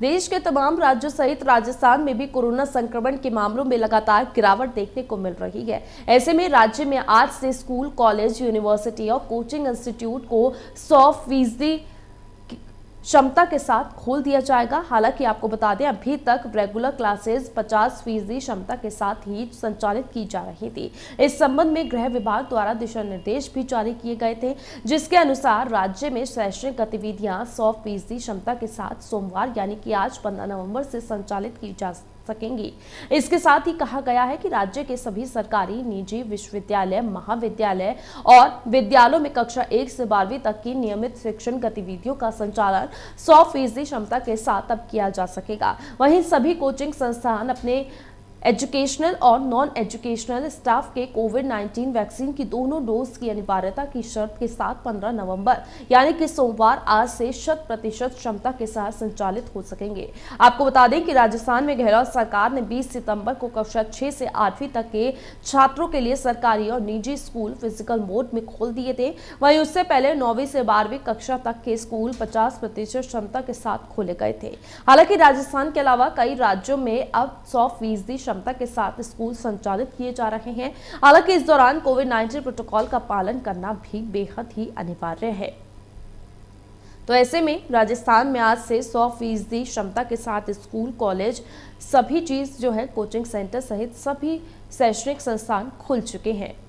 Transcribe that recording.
देश के तमाम राज्यों सहित राजस्थान में भी कोरोना संक्रमण के मामलों में लगातार गिरावट देखने को मिल रही है ऐसे में राज्य में आज से स्कूल कॉलेज यूनिवर्सिटी और कोचिंग इंस्टीट्यूट को सौ फीसदी क्षमता के साथ खोल दिया जाएगा हालांकि आपको बता दें अभी तक रेगुलर क्लासेज पचास फीसदी क्षमता के साथ ही संचालित की जा रही थी इस संबंध में गृह विभाग द्वारा दिशा निर्देश भी जारी किए गए थे जिसके अनुसार राज्य में शैक्षणिक गतिविधियां सौ फीसदी क्षमता के साथ सोमवार यानी कि आज पंद्रह नवम्बर से संचालित की जा सकेंगी इसके साथ ही कहा गया है कि राज्य के सभी सरकारी निजी विश्वविद्यालय महाविद्यालय और विद्यालयों में कक्षा एक से बारहवीं तक की नियमित शिक्षण गतिविधियों का संचालन सौ फीसदी क्षमता के साथ अब किया जा सकेगा वहीं सभी कोचिंग संस्थान अपने एजुकेशनल और नॉन एजुकेशनल स्टाफ के कोविड 19 वैक्सीन की दोनों डोज की अनिवार्यता की शर्त के साथ 15 नवंबर यानी कि सोमवार आज से शत प्रतिशत क्षमता के साथ संचालित हो सकेंगे आपको बता दें कि राजस्थान में गहलोत सरकार ने 20 सितंबर को कक्षा 6 से आठवीं तक के छात्रों के लिए सरकारी और निजी स्कूल फिजिकल मोड में खोल दिए थे वहीं उससे पहले नौवीं से बारहवीं कक्षा तक के स्कूल पचास क्षमता के साथ खोले गए थे हालांकि राजस्थान के अलावा कई राज्यों में अब सौ क्षमता के साथ स्कूल संचालित किए जा रहे हैं हालांकि इस दौरान कोविड नाइन्टीन प्रोटोकॉल का पालन करना भी बेहद ही अनिवार्य है तो ऐसे में राजस्थान में आज से 100 फीसदी क्षमता के साथ स्कूल कॉलेज सभी चीज़ जो है कोचिंग सेंटर सहित सभी शैक्षणिक संस्थान खुल चुके हैं